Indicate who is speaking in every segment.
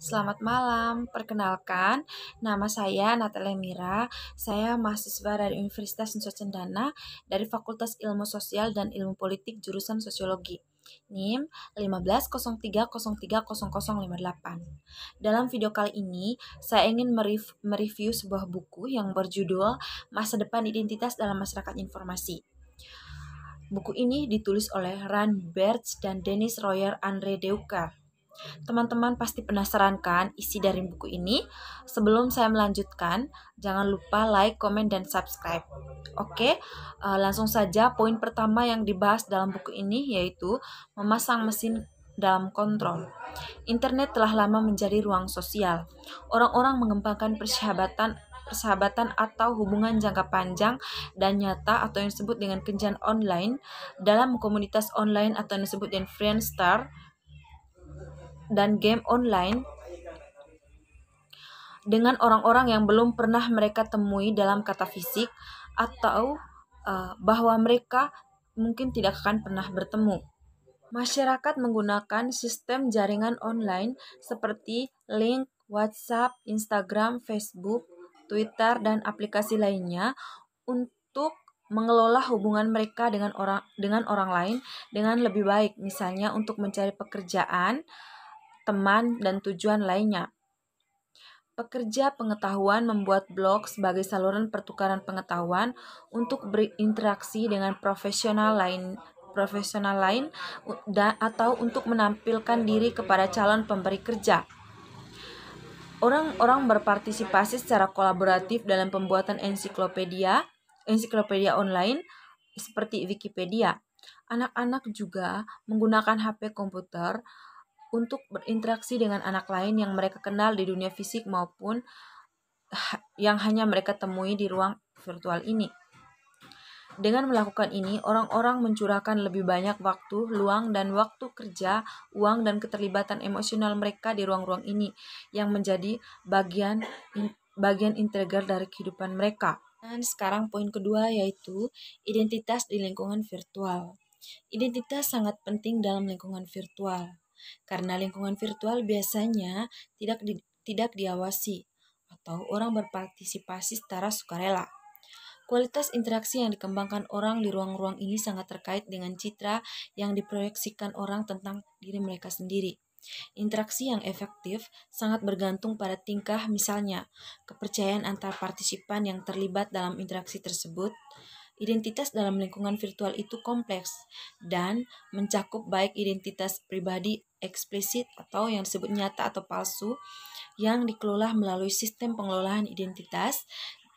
Speaker 1: selamat malam. Perkenalkan, nama saya Natalia Mira. Saya mahasiswa dari Universitas Nusa Cendana dari Fakultas Ilmu Sosial dan Ilmu Politik jurusan Sosiologi. NIM 1503030058. Dalam video kali ini, saya ingin mereview sebuah buku yang berjudul Masa Depan Identitas dalam Masyarakat Informasi. Buku ini ditulis oleh Ran Bertz dan Dennis Royer Andre Deukar Teman-teman pasti penasaran kan isi dari buku ini? Sebelum saya melanjutkan, jangan lupa like, komen, dan subscribe. Oke, eh, langsung saja poin pertama yang dibahas dalam buku ini yaitu memasang mesin dalam kontrol. Internet telah lama menjadi ruang sosial. Orang-orang mengembangkan persahabatan persahabatan atau hubungan jangka panjang dan nyata atau yang disebut dengan kencan online dalam komunitas online atau yang disebut dengan Friendster dan game online dengan orang-orang yang belum pernah mereka temui dalam kata fisik atau uh, bahwa mereka mungkin tidak akan pernah bertemu. Masyarakat menggunakan sistem jaringan online seperti link, WhatsApp, Instagram, Facebook, Twitter, dan aplikasi lainnya untuk mengelola hubungan mereka dengan orang dengan orang lain dengan lebih baik, misalnya untuk mencari pekerjaan, teman, dan tujuan lainnya. Pekerja pengetahuan membuat blog sebagai saluran pertukaran pengetahuan untuk berinteraksi dengan profesional lain profesional lain atau untuk menampilkan diri kepada calon pemberi kerja. Orang-orang berpartisipasi secara kolaboratif dalam pembuatan ensiklopedia, ensiklopedia online seperti Wikipedia. Anak-anak juga menggunakan HP komputer untuk berinteraksi dengan anak lain yang mereka kenal di dunia fisik maupun yang hanya mereka temui di ruang virtual ini. Dengan melakukan ini, orang-orang mencurahkan lebih banyak waktu, luang, dan waktu kerja, uang, dan keterlibatan emosional mereka di ruang-ruang ini, yang menjadi bagian bagian integral dari kehidupan mereka. Dan sekarang poin kedua yaitu identitas di lingkungan virtual. Identitas sangat penting dalam lingkungan virtual karena lingkungan virtual biasanya tidak di, tidak diawasi atau orang berpartisipasi secara sukarela. Kualitas interaksi yang dikembangkan orang di ruang-ruang ini sangat terkait dengan citra yang diproyeksikan orang tentang diri mereka sendiri. Interaksi yang efektif sangat bergantung pada tingkah, misalnya kepercayaan antar partisipan yang terlibat dalam interaksi tersebut. Identitas dalam lingkungan virtual itu kompleks dan mencakup baik identitas pribadi eksplisit atau yang disebut nyata atau palsu yang dikelola melalui sistem pengelolaan identitas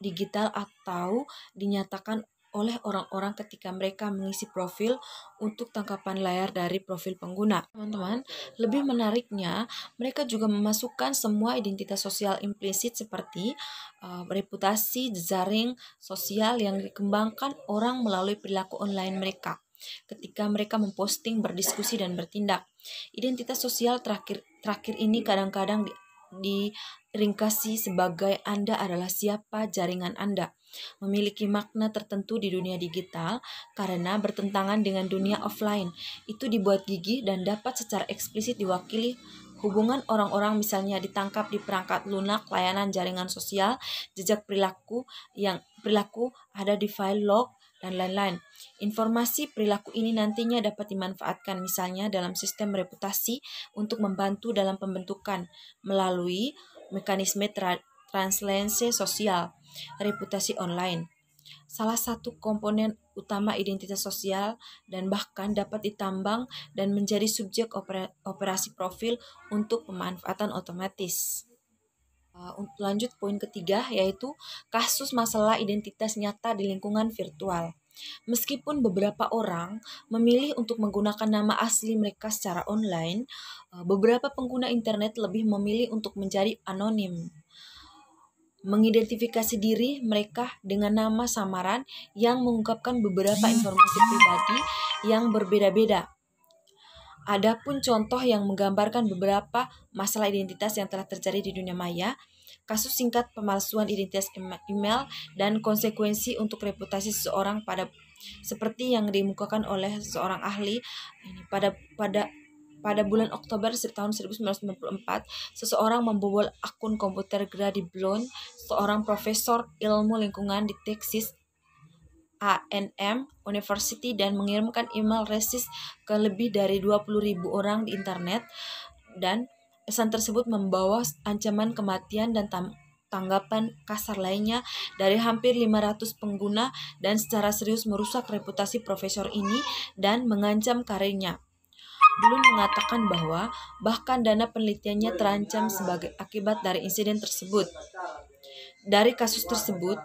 Speaker 1: digital atau dinyatakan oleh orang-orang ketika mereka mengisi profil untuk tangkapan layar dari profil pengguna. Teman-teman, lebih menariknya, mereka juga memasukkan semua identitas sosial implisit seperti uh, reputasi, jaring sosial yang dikembangkan orang melalui perilaku online mereka ketika mereka memposting, berdiskusi, dan bertindak. Identitas sosial terakhir, terakhir ini kadang-kadang di, diringkasi sebagai Anda adalah siapa jaringan Anda. Memiliki makna tertentu di dunia digital karena bertentangan dengan dunia offline. Itu dibuat gigih dan dapat secara eksplisit diwakili hubungan orang-orang misalnya ditangkap di perangkat lunak layanan jaringan sosial jejak perilaku yang perilaku ada di file log dan lain-lain. Informasi perilaku ini nantinya dapat dimanfaatkan misalnya dalam sistem reputasi untuk membantu dalam pembentukan melalui mekanisme tra translensi sosial, reputasi online. Salah satu komponen utama identitas sosial dan bahkan dapat ditambang dan menjadi subjek operasi profil untuk pemanfaatan otomatis. Eh, lanjut poin ketiga yaitu kasus masalah identitas nyata di lingkungan virtual. Meskipun beberapa orang memilih untuk menggunakan nama asli mereka secara online, eh, beberapa pengguna internet lebih memilih untuk mencari anonim. Mengidentifikasi diri mereka dengan nama samaran yang mengungkapkan beberapa informasi pribadi yang berbeda-beda ada pun contoh yang menggambarkan beberapa masalah identitas yang telah terjadi di dunia maya, kasus singkat pemalsuan identitas email dan konsekuensi untuk reputasi seseorang pada seperti yang dimukakan oleh seorang ahli ini pada pada pada bulan Oktober tahun 1994, seseorang membobol akun komputer Grady Blount, seorang profesor ilmu lingkungan di Texas ANM University dan mengirimkan email resis ke lebih dari ribu orang di internet dan pesan tersebut membawa ancaman kematian dan tam tanggapan kasar lainnya dari hampir 500 pengguna dan secara serius merusak reputasi profesor ini dan mengancam karirnya. Belum mengatakan bahwa bahkan dana penelitiannya terancam sebagai akibat dari insiden tersebut. Dari kasus tersebut,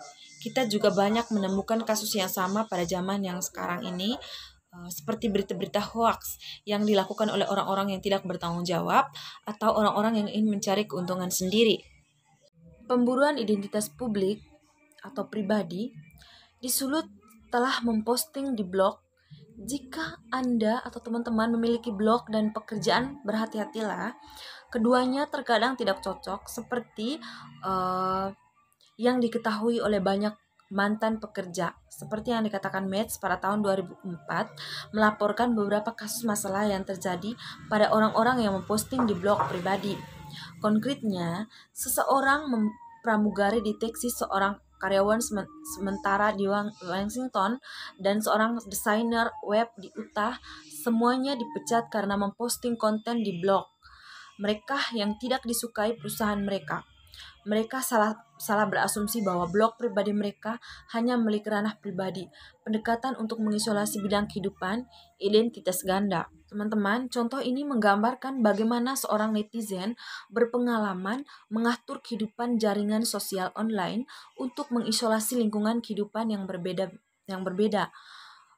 Speaker 1: kita juga banyak menemukan kasus yang sama pada zaman yang sekarang ini eh, seperti berita-berita hoax yang dilakukan oleh orang-orang yang tidak bertanggung jawab atau orang-orang yang ingin mencari keuntungan sendiri. Pemburuan identitas publik atau pribadi disulut telah memposting di blog jika Anda atau teman-teman memiliki blog dan pekerjaan, berhati-hatilah. Keduanya terkadang tidak cocok, seperti uh, yang diketahui oleh banyak mantan pekerja. Seperti yang dikatakan Mets pada tahun 2004, melaporkan beberapa kasus masalah yang terjadi pada orang-orang yang memposting di blog pribadi. Konkretnya, seseorang pramugari deteksi seorang karyawan sementara di Washington dan seorang desainer web di Utah semuanya dipecat karena memposting konten di blog mereka yang tidak disukai perusahaan mereka mereka salah salah berasumsi bahwa blog pribadi mereka hanya memiliki ranah pribadi, pendekatan untuk mengisolasi bidang kehidupan, identitas ganda. Teman-teman, contoh ini menggambarkan bagaimana seorang netizen berpengalaman mengatur kehidupan jaringan sosial online untuk mengisolasi lingkungan kehidupan yang berbeda yang berbeda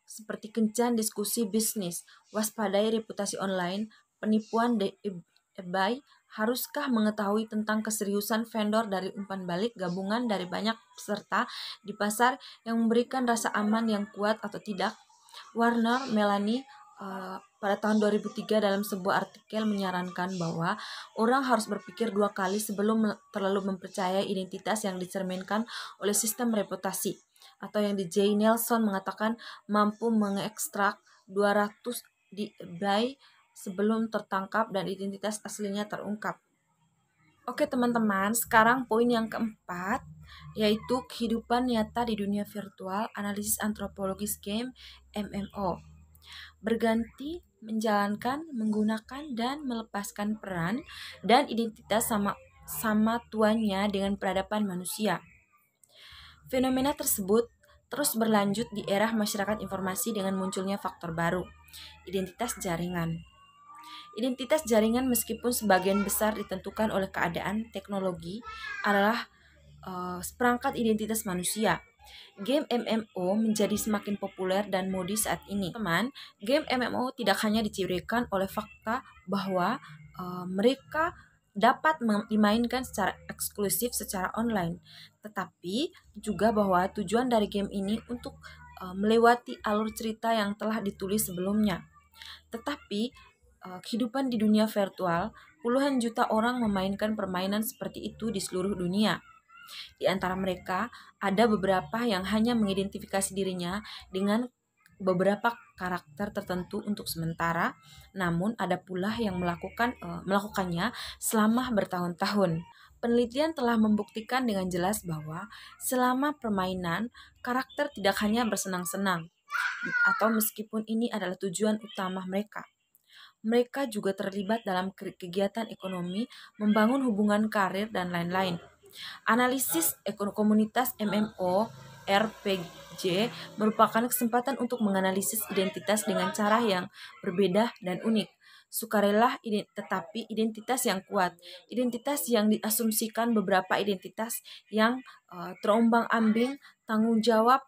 Speaker 1: seperti kencan diskusi bisnis, waspadai reputasi online, penipuan e, e-, e- haruskah mengetahui tentang keseriusan vendor dari umpan balik gabungan dari banyak peserta di pasar yang memberikan rasa aman yang kuat atau tidak? Warner Melanie uh, pada tahun 2003 dalam sebuah artikel menyarankan bahwa orang harus berpikir dua kali sebelum terlalu mempercayai identitas yang dicerminkan oleh sistem reputasi atau yang di J. Nelson mengatakan mampu mengekstrak 200 di by sebelum tertangkap dan identitas aslinya terungkap. Oke teman-teman, sekarang poin yang keempat yaitu kehidupan nyata di dunia virtual analisis antropologis game MMO. Berganti menjalankan, menggunakan dan melepaskan peran dan identitas sama sama tuannya dengan peradaban manusia. Fenomena tersebut terus berlanjut di era masyarakat informasi dengan munculnya faktor baru, identitas jaringan. Identitas jaringan meskipun sebagian besar ditentukan oleh keadaan teknologi adalah uh, eh, perangkat identitas manusia. Game MMO menjadi semakin populer dan modi saat ini. Teman, game MMO tidak hanya dicirikan oleh fakta bahwa uh, mereka dapat dimainkan secara eksklusif secara online, tetapi juga bahwa tujuan dari game ini untuk uh, melewati alur cerita yang telah ditulis sebelumnya. Tetapi Eh, kehidupan di dunia virtual, puluhan juta orang memainkan permainan seperti itu di seluruh dunia. Di antara mereka, ada beberapa yang hanya mengidentifikasi dirinya dengan beberapa karakter tertentu untuk sementara, namun ada pula yang melakukan uh, melakukannya selama bertahun-tahun. Penelitian telah membuktikan dengan jelas bahwa selama permainan, karakter tidak hanya bersenang-senang, atau meskipun ini adalah tujuan utama mereka, mereka juga terlibat dalam kegiatan ekonomi, membangun hubungan karir, dan lain-lain. Analisis komunitas MMO RPG merupakan kesempatan untuk menganalisis identitas dengan cara yang berbeda dan unik sukarela tetapi identitas yang kuat, identitas yang diasumsikan beberapa identitas yang eh, terombang ambing, tanggung jawab,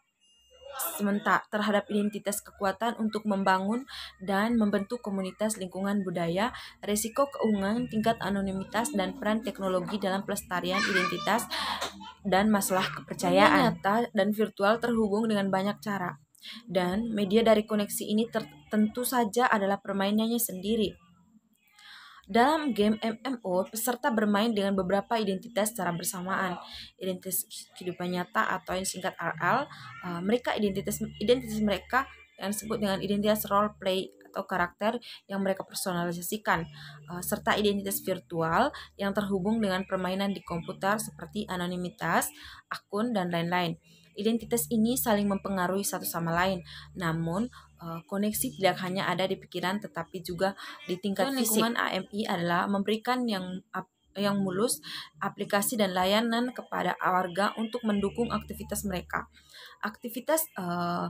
Speaker 1: sementara terhadap identitas kekuatan untuk membangun dan membentuk komunitas lingkungan budaya, resiko keungan, tingkat anonimitas, dan peran teknologi dalam pelestarian identitas dan masalah kepercayaan. Nyata dan virtual terhubung dengan banyak cara. Dan media dari koneksi ini tentu saja adalah permainannya sendiri dalam game MMO, peserta bermain dengan beberapa identitas secara bersamaan. Identitas kehidupan nyata atau yang singkat RL, eh, mereka identitas identitas mereka yang disebut dengan identitas role play atau karakter yang mereka personalisasikan, eh, serta identitas virtual yang terhubung dengan permainan di komputer seperti anonimitas, akun, dan lain-lain. Identitas ini saling mempengaruhi satu sama lain. Namun, eh, koneksi tidak hanya ada di pikiran tetapi juga di tingkat dan fisik. Lingkungan AMI adalah memberikan yang yang mulus, aplikasi dan layanan kepada warga untuk mendukung aktivitas mereka. Aktivitas uh,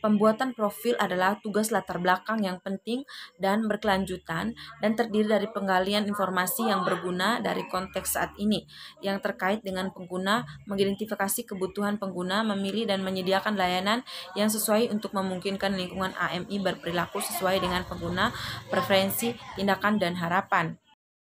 Speaker 1: Pembuatan profil adalah tugas latar belakang yang penting dan berkelanjutan dan terdiri dari penggalian informasi yang berguna dari konteks saat ini yang terkait dengan pengguna, mengidentifikasi kebutuhan pengguna, memilih dan menyediakan layanan yang sesuai untuk memungkinkan lingkungan AMI berperilaku sesuai dengan pengguna, preferensi, tindakan dan harapan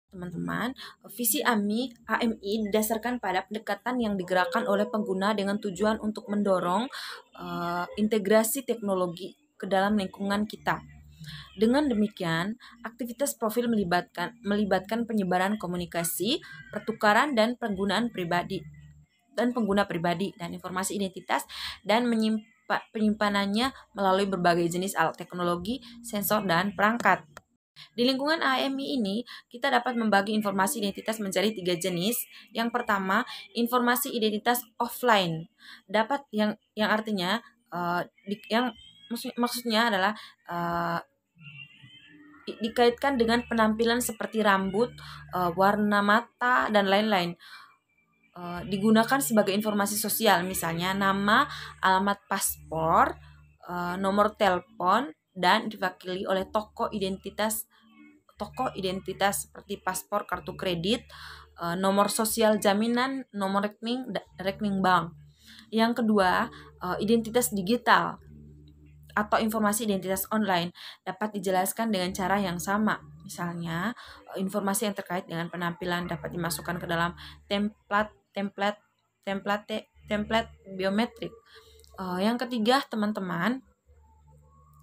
Speaker 1: teman-teman, visi AMI, AMI didasarkan pada pendekatan yang digerakkan oleh pengguna dengan tujuan untuk mendorong uh, integrasi teknologi ke dalam lingkungan kita. Dengan demikian, aktivitas profil melibatkan melibatkan penyebaran komunikasi, pertukaran dan penggunaan pribadi dan pengguna pribadi dan informasi identitas dan menyimpan penyimpanannya melalui berbagai jenis alat teknologi, sensor dan perangkat. Di lingkungan AMI ini, kita dapat membagi informasi identitas menjadi tiga jenis. Yang pertama, informasi identitas offline. Dapat yang yang artinya uh, di, yang maksud, maksudnya adalah uh, dikaitkan dengan penampilan seperti rambut, uh, warna mata dan lain-lain digunakan sebagai informasi sosial misalnya nama, alamat paspor, nomor telepon, dan diwakili oleh toko identitas toko identitas seperti paspor, kartu kredit, eh, nomor sosial jaminan, nomor rekening rekening bank. Yang kedua, eh, identitas digital atau informasi identitas online dapat dijelaskan dengan cara yang sama. Misalnya, eh, informasi yang terkait dengan penampilan dapat dimasukkan ke dalam template template template template biometrik. Yang ketiga, teman-teman,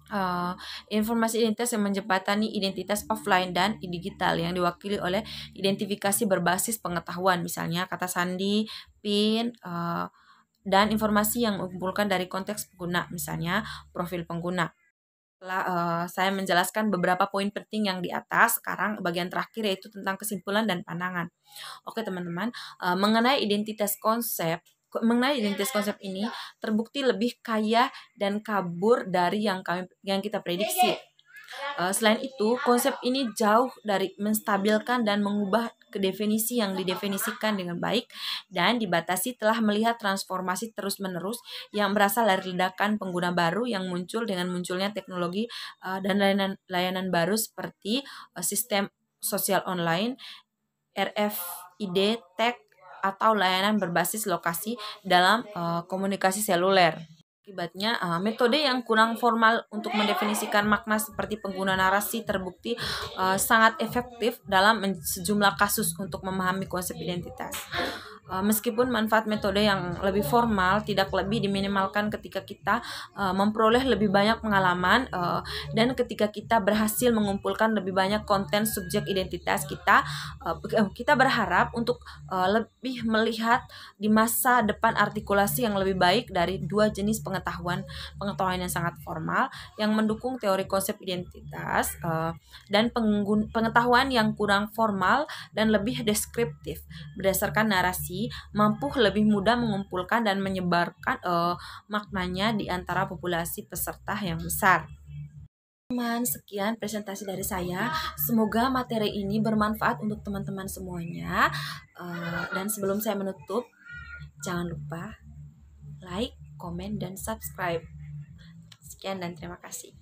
Speaker 1: Eh, informasi identitas yang menjembatani identitas offline dan digital yang diwakili oleh identifikasi berbasis pengetahuan misalnya kata sandi, PIN, uh, dan informasi yang mengumpulkan dari konteks pengguna misalnya profil pengguna. Setelah uh, saya menjelaskan beberapa poin penting yang di atas, sekarang bagian terakhir yaitu tentang kesimpulan dan pandangan. Oke teman-teman, uh, mengenai identitas konsep mengenai identitas iya. konsep ini terbukti lebih kaya dan kabur dari yang kami yang kita prediksi. Uh, selain itu, konsep ini jauh dari menstabilkan dan mengubah ke definisi yang didefinisikan dengan baik dan dibatasi telah melihat transformasi terus-menerus yang berasal dari ledakan pengguna baru yang muncul dengan munculnya teknologi uh, dan layanan layanan baru seperti uh, sistem sosial online, RFID, tech, atau layanan berbasis lokasi dalam uh, komunikasi seluler. Akibatnya, uh, metode yang kurang formal untuk mendefinisikan makna seperti pengguna narasi terbukti uh, sangat efektif dalam sejumlah kasus untuk memahami konsep identitas. Eh, meskipun manfaat metode yang lebih formal tidak lebih diminimalkan ketika kita eh, memperoleh lebih banyak pengalaman eh, dan ketika kita berhasil mengumpulkan lebih banyak konten subjek identitas kita kita berharap untuk lebih melihat di masa depan artikulasi yang lebih baik dari dua jenis pengetahuan pengetahuan yang sangat formal yang mendukung teori konsep identitas dan pengetahuan yang kurang formal dan lebih deskriptif berdasarkan narasi memiliki mampu lebih mudah mengumpulkan dan menyebarkan uh, maknanya di antara populasi peserta yang besar. Teman, sekian presentasi dari saya. Semoga materi ini bermanfaat untuk teman-teman semuanya. Uh, dan sebelum saya menutup, jangan lupa like, komen, dan subscribe. Sekian dan terima kasih.